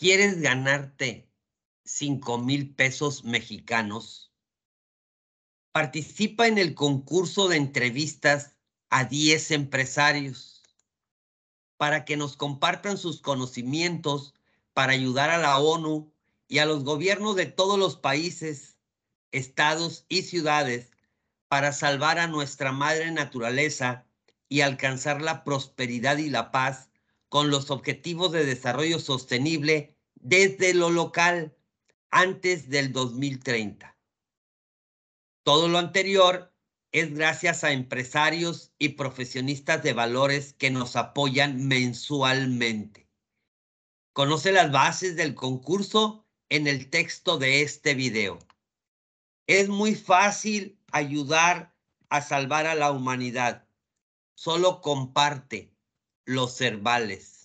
¿Quieres ganarte 5 mil pesos mexicanos? Participa en el concurso de entrevistas a 10 empresarios para que nos compartan sus conocimientos para ayudar a la ONU y a los gobiernos de todos los países, estados y ciudades para salvar a nuestra madre naturaleza y alcanzar la prosperidad y la paz con los objetivos de desarrollo sostenible desde lo local antes del 2030. Todo lo anterior es gracias a empresarios y profesionistas de valores que nos apoyan mensualmente. Conoce las bases del concurso en el texto de este video. Es muy fácil ayudar a salvar a la humanidad. Solo comparte, los cervales.